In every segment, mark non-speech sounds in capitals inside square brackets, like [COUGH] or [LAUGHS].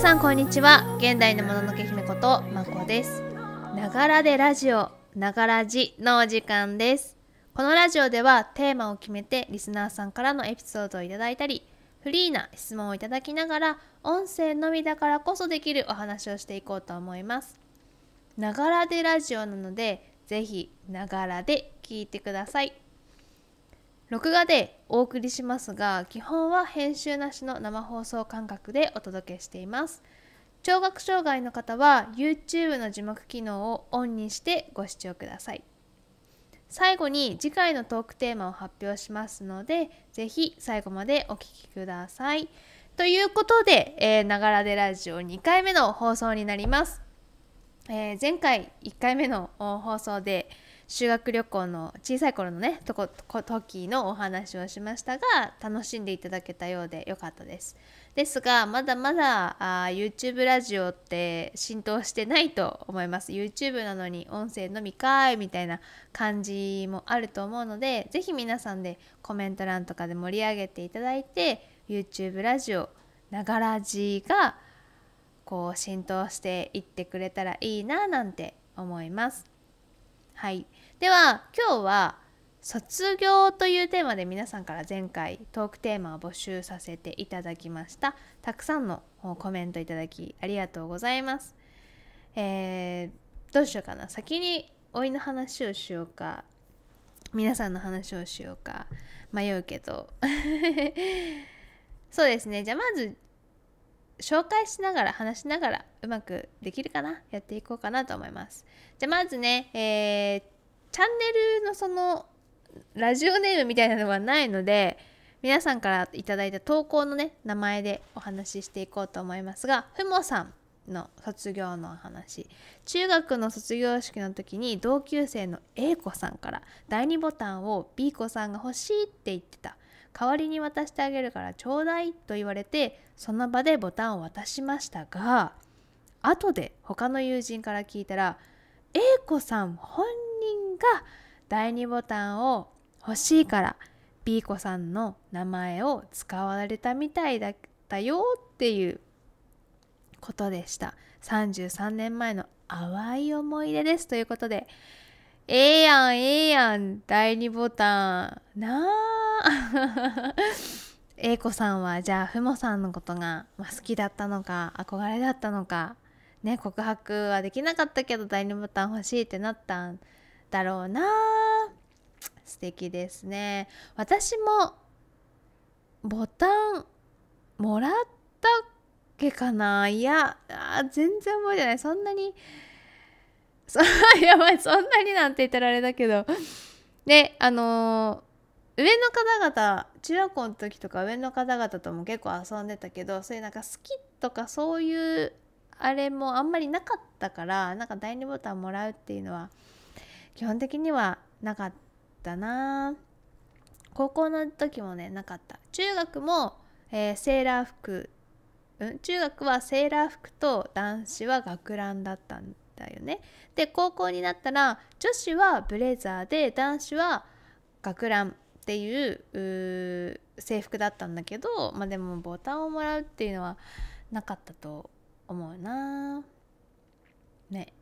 さんこんにちは現代のもののけ姫ことまこですながらでラジオながらじのお時間ですこのラジオではテーマを決めてリスナーさんからのエピソードをいただいたりフリーな質問をいただきながら音声のみだからこそできるお話をしていこうと思いますながらでラジオなのでぜひながらで聞いてください録画でお送りしますが基本は編集なしの生放送感覚でお届けしています聴覚障害の方は YouTube の字幕機能をオンにしてご視聴ください最後に次回のトークテーマを発表しますので是非最後までお聴きくださいということで、えながらでラジオ2回目の放送になります。えー、前回1回目の放送で、修学旅行の小さい頃のねとこ時のお話をしましたが楽しんでいただけたようでよかったですですがまだまだあ YouTube ラジオって浸透してないと思います YouTube なのに音声のみかーいみたいな感じもあると思うので是非皆さんでコメント欄とかで盛り上げていただいて YouTube ラジオながらじがこう浸透していってくれたらいいななんて思いますはいでは今日は卒業というテーマで皆さんから前回トークテーマを募集させていただきましたたくさんのコメントいただきありがとうございますえー、どうしようかな先に老いの話をしようか皆さんの話をしようか迷うけど [LAUGHS] そうですねじゃあまず紹介しながら話しながらうまくできるかなやっていこうかなと思いますじゃあまずねえーチャンネルのそのラジオネームみたいなのがないので皆さんから頂いた投稿のね名前でお話ししていこうと思いますがふもさんの卒業の話中学の卒業式の時に同級生の A 子さんから第2ボタンを B 子さんが欲しいって言ってた代わりに渡してあげるからちょうだいと言われてその場でボタンを渡しましたが後で他の友人から聞いたら A 子さん本が第2ボタンを欲しいから B 子さんの名前を使われたみたいだったよっていうことでした33年前の淡い思い出ですということでええー、やんええー、やん第2ボタンなあ A [LAUGHS] 子さんはじゃあふもさんのことが好きだったのか憧れだったのかね告白はできなかったけど第2ボタン欲しいってなったんだろうな素敵ですね私もボタンもらったっけかないやあ全然覚えてないそんなにそ [LAUGHS] やばいそんなになんて言ったらあれだけどであのー、上の方々中学校の時とか上の方々とも結構遊んでたけどそういうなんか好きとかそういうあれもあんまりなかったからなんか第2ボタンもらうっていうのは基本的にはなかったな高校の時もねなかった中学も、えー、セーラー服、うん、中学はセーラー服と男子は学ランだったんだよねで高校になったら女子はブレザーで男子は学ランっていう制服だったんだけどまあでもボタンをもらうっていうのはなかったと思うなね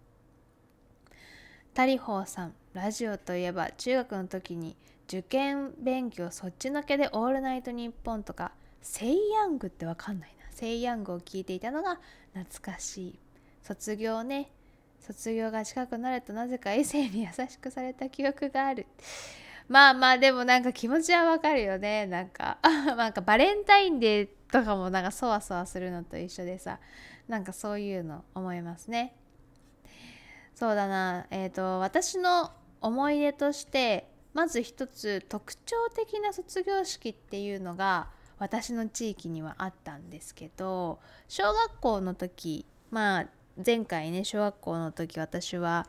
タリホーさんラジオといえば中学の時に受験勉強そっちのけで「オールナイトニッポン」とか「セイヤング」ってわかんないな「セイヤング」を聞いていたのが懐かしい卒業ね卒業が近くなるとなぜか異性に優しくされた記憶があるまあまあでもなんか気持ちはわかるよねなんか [LAUGHS] なんかバレンタインデーとかもなんかそわそわするのと一緒でさなんかそういうの思いますねそうだな、えーと、私の思い出としてまず一つ特徴的な卒業式っていうのが私の地域にはあったんですけど小学校の時まあ前回ね小学校の時私は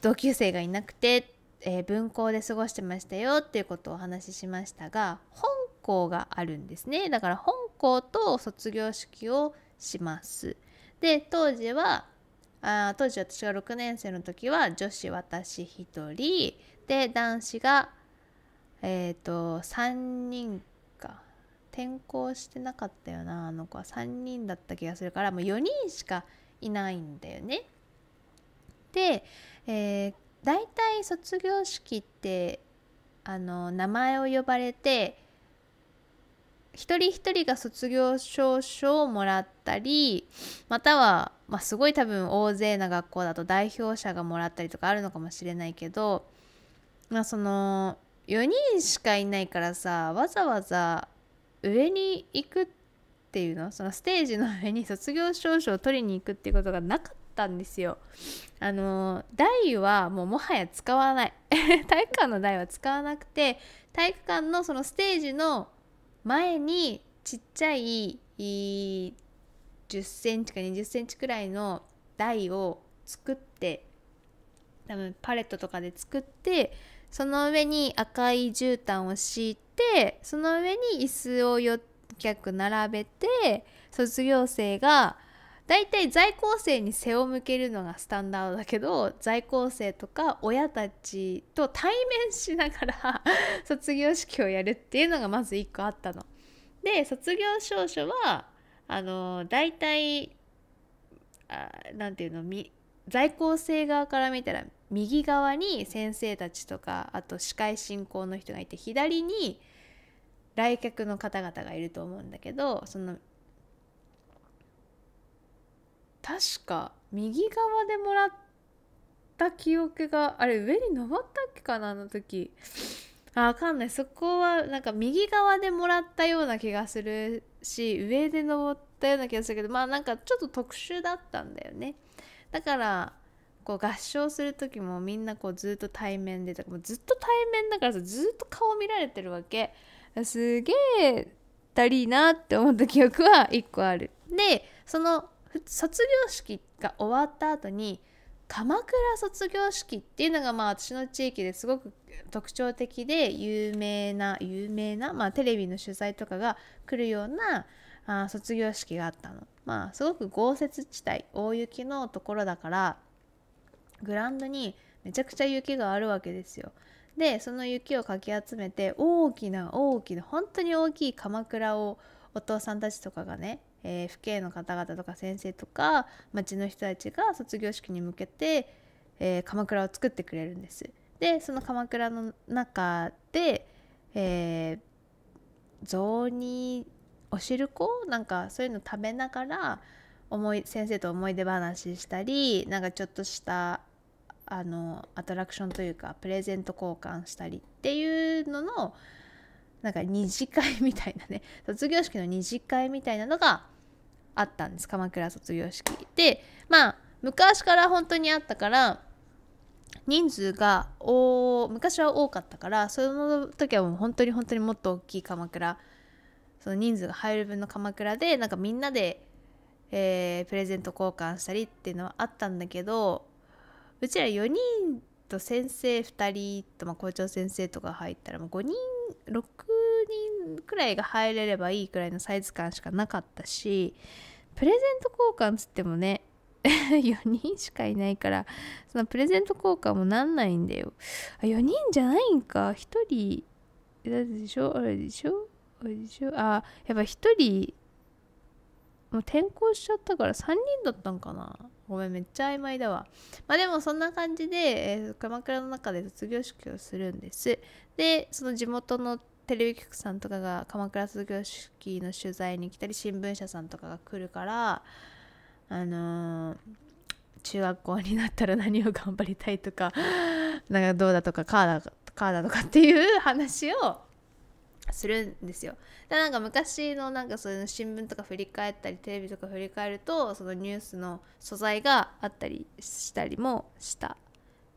同級生がいなくて、えー、分校で過ごしてましたよっていうことをお話ししましたが本校があるんですねだから本校と卒業式をしますで当時はあ当時私が6年生の時は女子私1人で男子がえっ、ー、と3人か転校してなかったよなあの子は3人だった気がするからもう4人しかいないんだよね。で、えー、大体卒業式ってあの名前を呼ばれて一人一人が卒業証書をもらったりまたは、まあ、すごい多分大勢な学校だと代表者がもらったりとかあるのかもしれないけど、まあ、その4人しかいないからさわざわざ上に行くっていうのそのステージの上に卒業証書を取りに行くっていうことがなかったんですよ。あの台はもうもはや使わない [LAUGHS] 体育館の台は使わなくて体育館のそのステージの前にちっちゃい10センチか20センチくらいの台を作って多分パレットとかで作ってその上に赤い絨毯を敷いてその上に椅子を4脚並べて卒業生が大体在校生に背を向けるのがスタンダードだけど在校生とか親たちと対面しながら [LAUGHS] 卒業式をやるっていうのがまず1個あったの。で卒業証書はあの大体何て言うの在校生側から見たら右側に先生たちとかあと司会進行の人がいて左に来客の方々がいると思うんだけどその確か右側でもらった記憶があれ上に登ったっけかなあの時あわかんないそこはなんか右側でもらったような気がするし上で登ったような気がするけどまあなんかちょっと特殊だったんだよねだからこう合唱する時もみんなこうずっと対面でもうずっと対面だからさずっと顔見られてるわけすげえ足りいなって思った記憶は1個あるでその卒業式が終わった後に鎌倉卒業式っていうのがまあ私の地域ですごく特徴的で有名な有名な、まあ、テレビの取材とかが来るようなあ卒業式があったの。まあすごく豪雪地帯大雪のところだからグラウンドにめちゃくちゃ雪があるわけですよ。でその雪をかき集めて大きな大きな本当に大きい鎌倉をお父さんたちとかがね、えー、父兄の方々とか先生とか町の人たちが卒業式に向けて、えー、鎌倉を作ってくれるんです。でその鎌倉の中で、えー、雑煮お汁粉なんかそういうの食べながら思い先生と思い出話したりなんかちょっとしたあのアトラクションというかプレゼント交換したりっていうののなんか二次会みたいなね [LAUGHS] 卒業式の二次会みたいなのがあったんです鎌倉卒業式でまあ昔から本当にあったから人数がお昔は多かったからその時はもう本当に本当にもっと大きい鎌倉その人数が入る分の鎌倉でなんかみんなで、えー、プレゼント交換したりっていうのはあったんだけどうちら4人と先生2人と、まあ、校長先生とか入ったらもう5人6人くらいが入れればいいくらいのサイズ感しかなかったしプレゼント交換つってもね4 [LAUGHS] 人しかいないからそのプレゼント交換もなんないんだよあ4人じゃないんか1人だでしょあれでしょあれでしょあやっぱ1人もう転校しちゃったから3人だったんかなごめんめっちゃ曖昧だわまあでもそんな感じで、えー、鎌倉の中で卒業式をするんですでその地元のテレビ局さんとかが鎌倉卒業式の取材に来たり新聞社さんとかが来るからあのー、中学校になったら何を頑張りたいとかなんかどうだとかカーだカーだとかっていう話をするんですよ。でなんか昔のなんかそういう新聞とか振り返ったりテレビとか振り返るとそのニュースの素材があったりしたりもした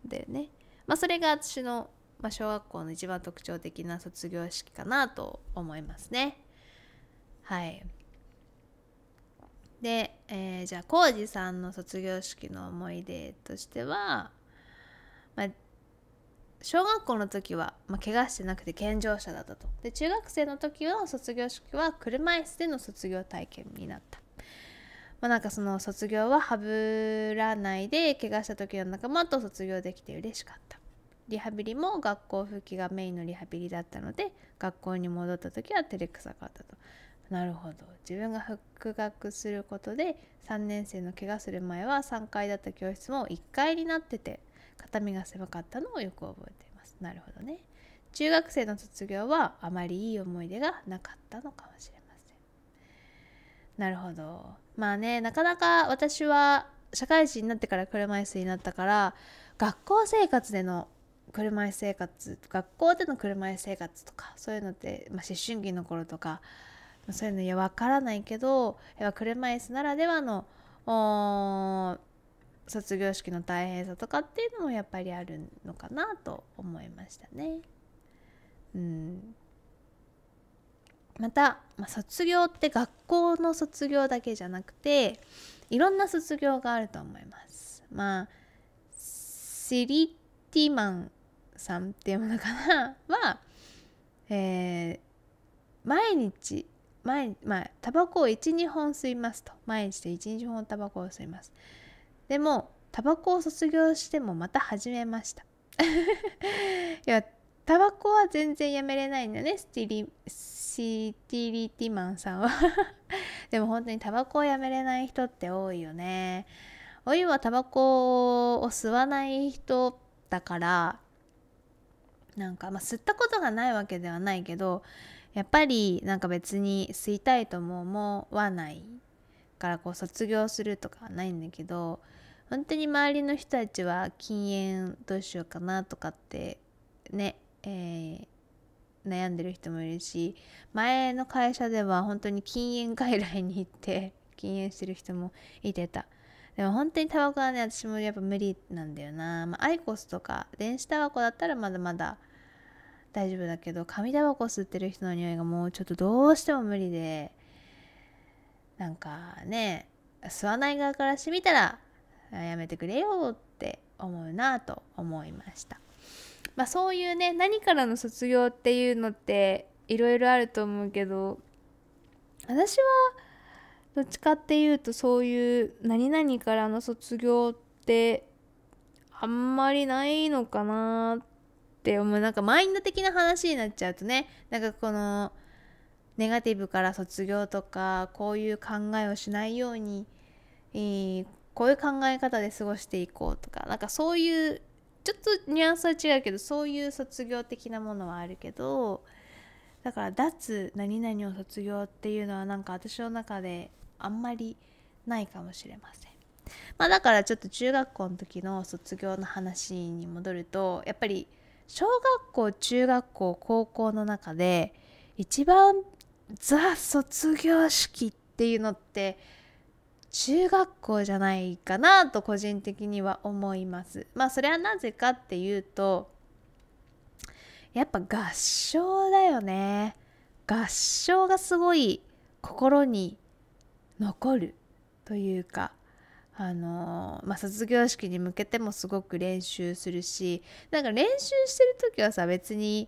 んだよね。まあ、それが私の、まあ、小学校の一番特徴的な卒業式かなと思いますね。はい。で、えー、じゃあ浩二さんの卒業式の思い出としては、まあ、小学校の時は、まあ、怪我してなくて健常者だったとで中学生の時の卒業式は車椅子での卒業体験になった、まあ、なんかその卒業はハブらないで怪我した時の仲間と卒業できて嬉しかったリハビリも学校復帰がメインのリハビリだったので学校に戻った時は照れくさかったとなるほど自分が復学することで3年生の怪我する前は3階だった教室も1階になってて肩身が狭かったのをよく覚えていますなるほどね中学生の卒業はあまりいい思い出がなかったのかもしれませんなるほどまあねなかなか私は社会人になってから車椅子になったから学校生活での車椅子生活学校での車椅子生活とかそういうのって、まあ、思春期の頃とかそういうのいや分からないけど車椅子ならではの卒業式の大変さとかっていうのもやっぱりあるのかなと思いましたね。うんまた、まあ、卒業って学校の卒業だけじゃなくていろんな卒業があると思います。まあシリティマンさんっていうのかなは、えー、毎日毎まあタバコを12本吸いますと毎日で12本タバコを吸います。でもタバコを卒業してもまた始めました [LAUGHS] いやタバコは全然やめれないんだねスティリシティリティマンさんは [LAUGHS] でも本当にタバコをやめれない人って多いよねおいはタバコを吸わない人だからなんか、まあ、吸ったことがないわけではないけどやっぱりなんか別に吸いたいとも思わないからこう卒業するとかはないんだけど本当に周りの人たちは禁煙どうしようかなとかってね、えー、悩んでる人もいるし前の会社では本当に禁煙外来に行って [LAUGHS] 禁煙してる人もいてたでも本当にタバコはね私もやっぱ無理なんだよな、まあ、アイコスとか電子タバコだったらまだまだ大丈夫だけど紙タバコ吸ってる人の匂いがもうちょっとどうしても無理でなんかね吸わない側からしてみたらやめてくれよって思うなと思いました。まあ、そういうね何からの卒業っていうのっていろいろあると思うけど私はどっちかっていうとそういう何々からの卒業ってあんまりないのかなって思うなんかマインド的な話になっちゃうとねなんかこのネガティブから卒業とかこういう考えをしないように、えー、こういう考え方で過ごしていこうとかなんかそういうちょっとニュアンスは違うけどそういう卒業的なものはあるけどだから脱何々を卒業っていうのはなんか私の中であんまりないかもしれません。まあ、だからちょっと中学校の時の卒業の話に戻るとやっぱり小学校中学校高校の中で一番ザ卒業式っていうのって中学校じゃないかなと個人的には思います。まあそれはなぜかっていうとやっぱ合唱だよね。合唱がすごい心に残るというかあのまあ、卒業式に向けてもすごく練習するしなんか練習してる時はさ別に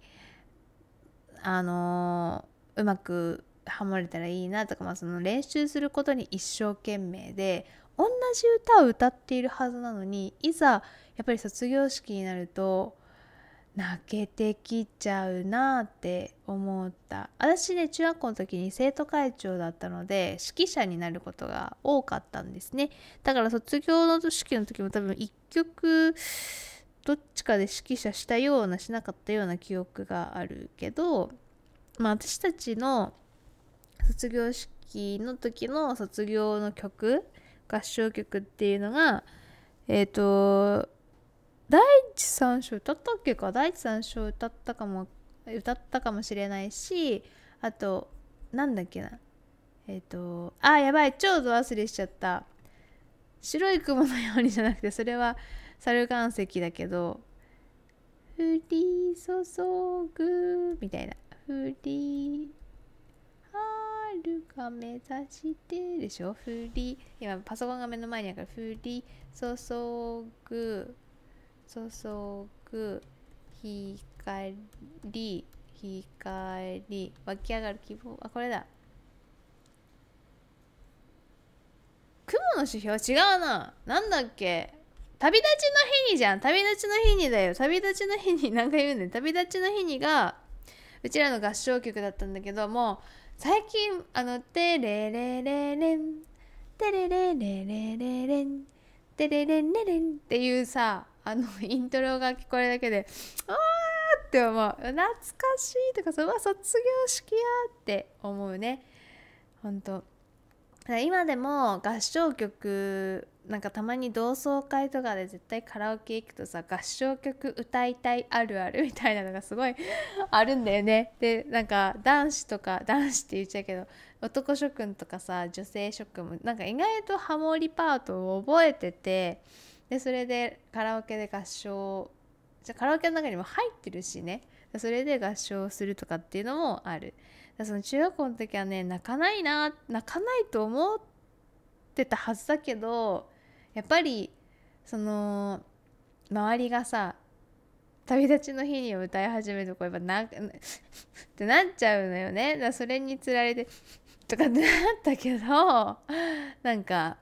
あのうまくハモれたらいいなとか、まあ、その練習することに一生懸命で同じ歌を歌っているはずなのにいざやっぱり卒業式になると泣けてきちゃうなって思った私ね中学校の時に生徒会長だったので指揮者になることが多かったんですねだから卒業の式の時も多分1曲どっちかで指揮者したようなしなかったような記憶があるけどまあ私たちの卒業式の時の卒業の曲合唱曲っていうのがえっ、ー、と第一三章歌ったっけか第一三章歌ったかも歌ったかもしれないしあとなんだっけなえっ、ー、とあやばいちょうど忘れしちゃった白い雲のようにじゃなくてそれは猿岩石だけど降り注ぐみたいな降りルが目指してでしょ振り今パソコンが目の前にあるから振り注ぐ注ぐ光光湧き上がる希望あこれだ雲の指標違うななんだっけ旅立ちの日にじゃん旅立ちの日にだよ旅立ちの日に何か言うんだよ旅立ちの日にがうちらの合唱曲だったんだけども最近あの「テレレレレンテレレレレレレンテレレレレン」っていうさあの [LAUGHS] イントロが聞こえるだけで「ああ!」って思う懐かしいとかそうわ卒業式やって思うねほんと今でも合唱曲なんかたまに同窓会とかで絶対カラオケ行くとさ合唱曲歌いたいあるあるみたいなのがすごいあるんだよね。[LAUGHS] でなんか男子とか男子って言っちゃうけど男諸君とかさ女性諸君もなんか意外とハモリパートを覚えててでそれでカラオケで合唱じゃカラオケの中にも入ってるしねそれで合唱するとかっていうのもある。その中学校の時はね泣かないな泣かないと思ってたはずだけどやっぱりその周りがさ旅立ちの日に歌い始めるとこうやっぱなってなっちゃうのよねだそれにつられてとかってなったけどなんか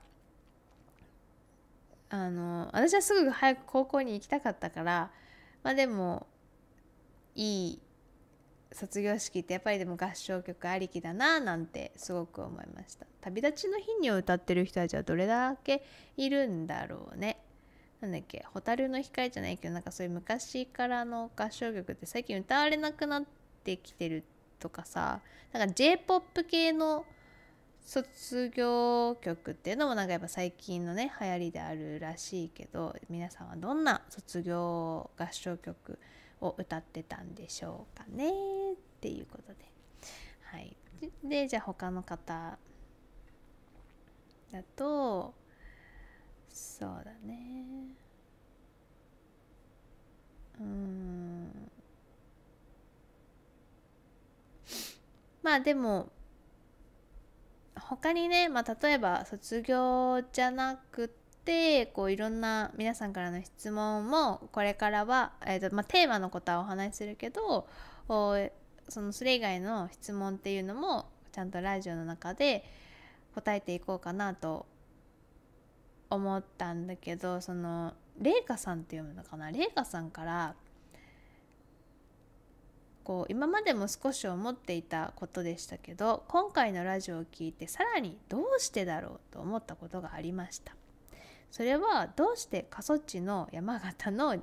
あの私はすぐ早く高校に行きたかったからまあでもいい卒業式ってやっぱりでも合唱曲ありきだななんてすごく思いました。旅立ちの日にを歌ってる人たちはどれだけいるんだろうね。なんだっけ「蛍の光」じゃないけどなんかそういう昔からの合唱曲って最近歌われなくなってきてるとかさなんか j p o p 系の卒業曲っていうのもなんかやっぱ最近のね流行りであるらしいけど皆さんはどんな卒業合唱曲を歌ってたんでしょうかねっていうことではいでじゃあ他の方だとそうだねうんまあでも他にね、まあ、例えば卒業じゃなくてこういろんな皆さんからの質問もこれからは、えーとまあ、テーマのことはお話しするけどそのそれ以外の質問っていうのもちゃんとラジオの中で、答えていこうかなと思ったんだけどその麗華さんって読むのかな麗華さんからこう今までも少し思っていたことでしたけど今回のラジオを聞いてさらにどうしてだろうと思ったことがありましたそれはどうして過疎地の山形の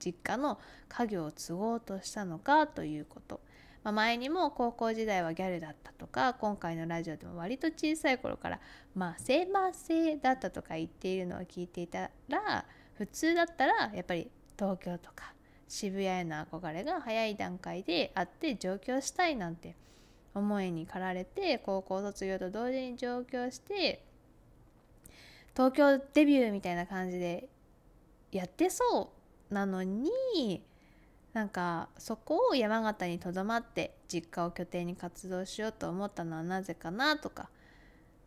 実家の家業を継ごうとしたのかということまあ、前にも高校時代はギャルだったとか今回のラジオでも割と小さい頃から「まあ性ま性だったとか言っているのを聞いていたら普通だったらやっぱり東京とか渋谷への憧れが早い段階であって上京したいなんて思いに駆られて高校卒業と同時に上京して東京デビューみたいな感じでやってそうなのになんかそこを山形にとどまって実家を拠点に活動しようと思ったのはなぜかなとか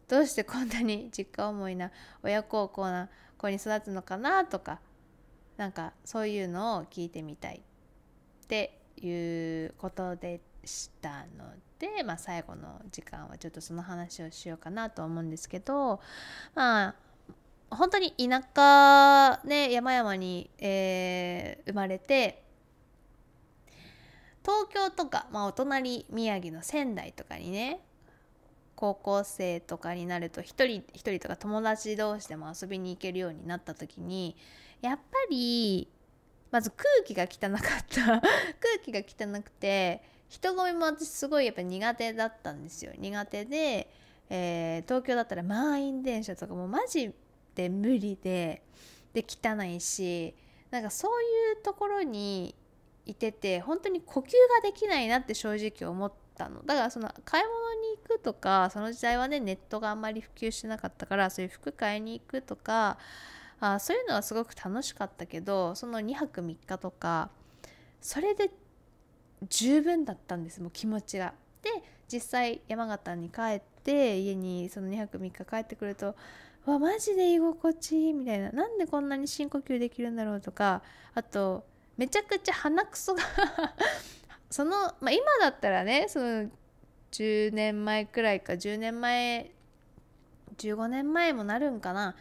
どうしてこんなに実家思いな親孝行な子に育つのかなとかなんかそういうのを聞いてみたいっていうことでしたので、まあ、最後の時間はちょっとその話をしようかなと思うんですけどまあ本当に田舎ね山々に、えー、生まれて東京とか、まあ、お隣宮城の仙台とかにね高校生とかになると一人一人とか友達同士でも遊びに行けるようになった時にやっぱりまず空気が汚かった [LAUGHS] 空気が汚くて人混みも私すごいやっぱ苦手だったんですよ苦手で、えー、東京だったら満員電車とかもマジで無理でで汚いしなんかそういうところにいてて本当に呼吸ができないなって正直思ったのだからその買い物に行くとかその時代はねネットがあんまり普及してなかったからそういう服買いに行くとかあそういうのはすごく楽しかったけどその2泊3日とかそれで十分だったんですもう気持ちが。で実際山形に帰って家にその2泊3日帰ってくるとわマジで居心地いいみたいななんでこんなに深呼吸できるんだろうとかあとめちゃくちゃ鼻くそが [LAUGHS] その、まあ、今だったらねその10年前くらいか10年前15年前もなるんかな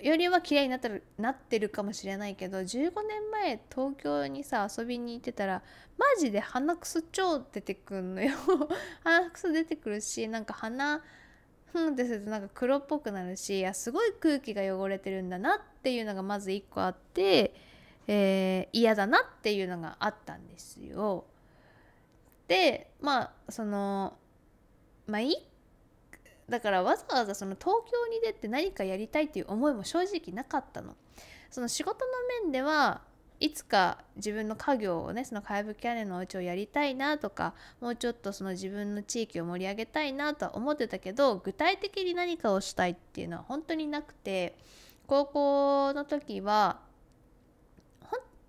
よりは綺麗になったなってるかもしれないけど15年前東京にさ遊びに行ってたらマジで鼻くそ超出てくんのよ [LAUGHS] 鼻くそ出てくるしなんか鼻ふんってするとなんか黒っぽくなるしいやすごい空気が汚れてるんだなっていうのがまず1個あって。えー、嫌だなっていうのがあったんですよ。でまあそのまあいいだからわざわざその東京に出て何かやりたいっていう思いも正直なかったの。その仕事の面ではいつか自分の家業をねその怪物キャネのお家をやりたいなとかもうちょっとその自分の地域を盛り上げたいなとは思ってたけど具体的に何かをしたいっていうのは本当になくて高校の時は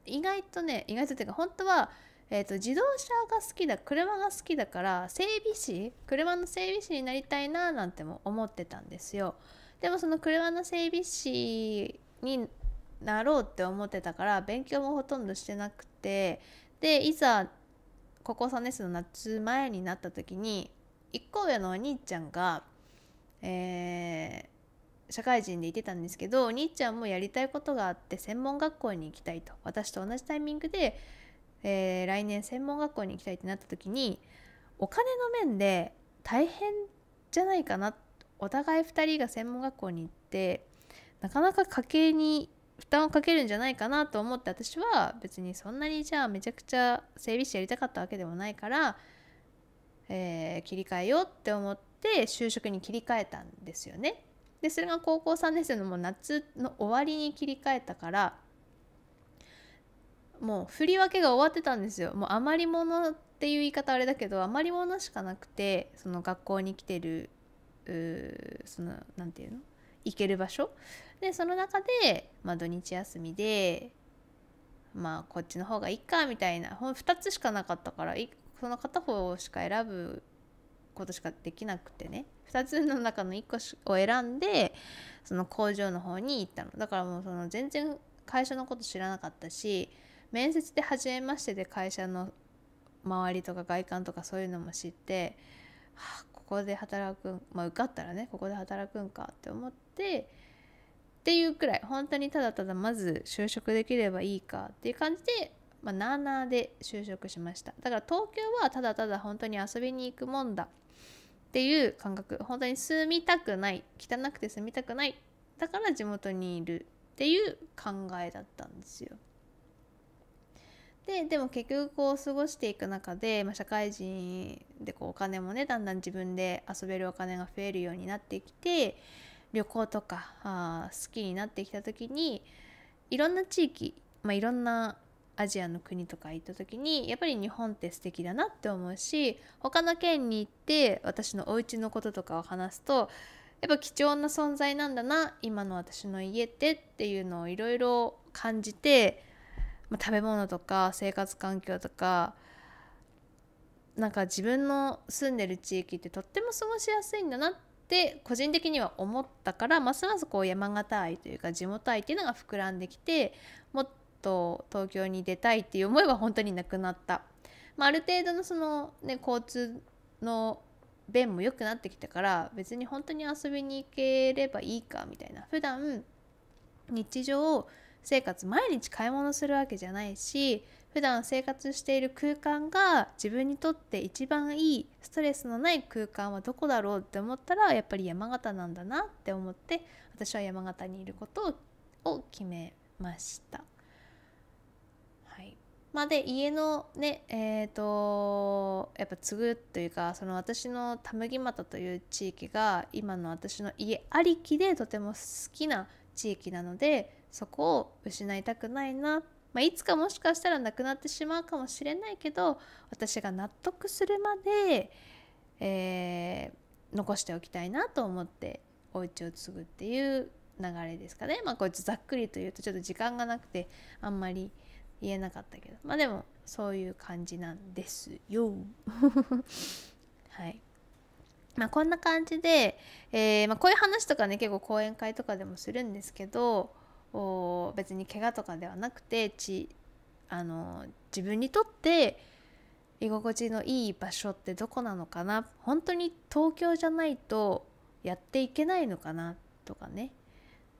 意外とね意外とっていうか本当は、えーと、自動車が好きだ車が好きだから整備士車の整備士になりたいななんても思ってたんですよ。でもその車の整備士になろうって思ってたから勉強もほとんどしてなくてでいざ高校3年生の夏前になった時に1個上のお兄ちゃんが、え社会人でいてたんですけどお兄ちゃんもやりたいことがあって専門学校に行きたいと私と同じタイミングで、えー、来年専門学校に行きたいってなった時にお金の面で大変じゃないかなお互い2人が専門学校に行ってなかなか家計に負担をかけるんじゃないかなと思って私は別にそんなにじゃあめちゃくちゃ整備士やりたかったわけでもないから、えー、切り替えようって思って就職に切り替えたんですよね。でそれが高校3年生のもう夏の終わりに切り替えたからもう振り分けが終わってたんですよもう余り物っていう言い方あれだけど余り物しかなくてその学校に来てるその何て言うの行ける場所でその中で、まあ、土日休みでまあこっちの方がいいかみたいな2つしかなかったからその片方しか選ぶことしかできなくてね2つの中の1個を選んでその工場の方に行ったのだからもうその全然会社のこと知らなかったし面接で初めましてで会社の周りとか外観とかそういうのも知って、はあ、ここで働くまあ受かったらねここで働くんかって思ってっていうくらい本当にただただまず就職できればいいかっていう感じでまあ、なあなあで就職しましただから東京はただただ本当に遊びに行くもんだっていう感覚本当に住みたくない汚くて住みたくないだから地元にいるっていう考えだったんですよ。ででも結局こう過ごしていく中で、まあ、社会人でこうお金もねだんだん自分で遊べるお金が増えるようになってきて旅行とかあ好きになってきた時にいろんな地域、まあ、いろんなアジアの国とか行った時にやっぱり日本って素敵だなって思うし他の県に行って私のお家のこととかを話すとやっぱ貴重な存在なんだな今の私の家ってっていうのをいろいろ感じて、まあ、食べ物とか生活環境とかなんか自分の住んでる地域ってとっても過ごしやすいんだなって個人的には思ったからますますこう山形愛というか地元愛っていうのが膨らんできてもっと東京に出たいっていう思いは本当になくなった、まあ、ある程度のその、ね、交通の便も良くなってきたから別に本当に遊びに行ければいいかみたいな普段日常生活毎日買い物するわけじゃないし普段生活している空間が自分にとって一番いいストレスのない空間はどこだろうって思ったらやっぱり山形なんだなって思って私は山形にいることを決めました。まあ、で家のねえっ、ー、とやっぱ継ぐというかその私の田麦俣という地域が今の私の家ありきでとても好きな地域なのでそこを失いたくないな、まあ、いつかもしかしたらなくなってしまうかもしれないけど私が納得するまで、えー、残しておきたいなと思ってお家を継ぐっていう流れですかね。まあ、こいつざっくりと言うとちょっと時間がなくてあんまり言えなかったけどまあでもそういう感じなんですよはいまあ、こんな感じで、えー、まあ、こういう話とかね結構講演会とかでもするんですけどお別に怪我とかではなくてちあの自分にとって居心地のいい場所ってどこなのかな本当に東京じゃないとやっていけないのかなとかね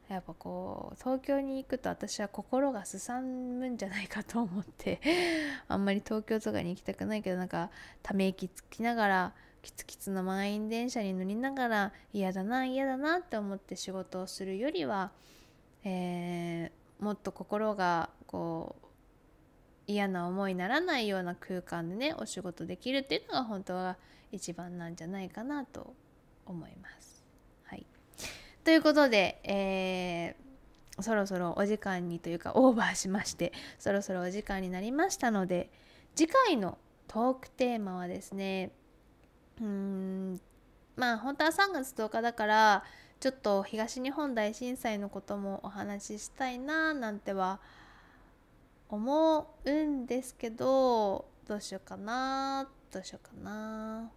やっぱこう東京に行くと私は心がすさむんじゃないかと思って [LAUGHS] あんまり東京とかに行きたくないけどなんかため息つきながらキツキツの満員電車に乗りながら嫌だな嫌だなって思って仕事をするよりは、えー、もっと心がこう嫌な思いにならないような空間でねお仕事できるっていうのが本当は一番なんじゃないかなと思います。ということで、えー、そろそろお時間にというかオーバーしましてそろそろお時間になりましたので次回のトークテーマはですねうんまあ本当は3月10日だからちょっと東日本大震災のこともお話ししたいななんては思うんですけどどうしようかなどうしようかな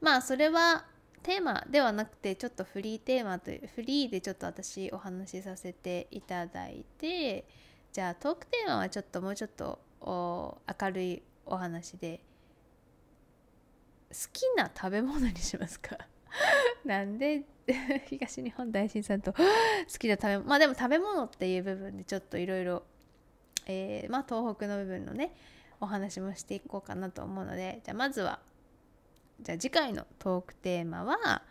まあそれはテーマではなくてちょっとフリーテーマというフリーでちょっと私お話しさせていただいてじゃあトークテーマはちょっともうちょっと明るいお話で好きな食べ物にしますか [LAUGHS] なんで [LAUGHS] 東日本大震災と好きな食べ物まあでも食べ物っていう部分でちょっといろいろまあ東北の部分のねお話もしていこうかなと思うのでじゃあまずはじゃあ次回のトークテーマは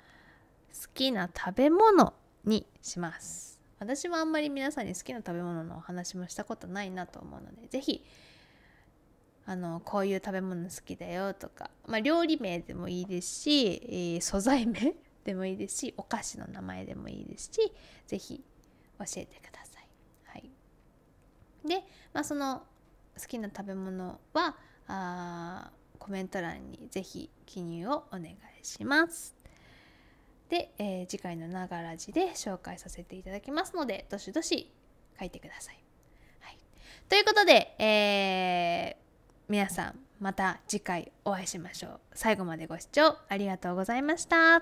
好きな食べ物にします。私はあんまり皆さんに好きな食べ物のお話もしたことないなと思うので、是非あのこういう食べ物好きだよとか、まあ、料理名でもいいですし、えー、素材名でもいいですしお菓子の名前でもいいですし是非教えてください。はい、で、まあ、その好きな食べ物はあコメント欄にぜひ記入をお願いします。で、えー、次回のながらじで紹介させていただきますのでどしどし書いてください。はい、ということで、えー、皆さんまた次回お会いしましょう。最後までご視聴ありがとうございました。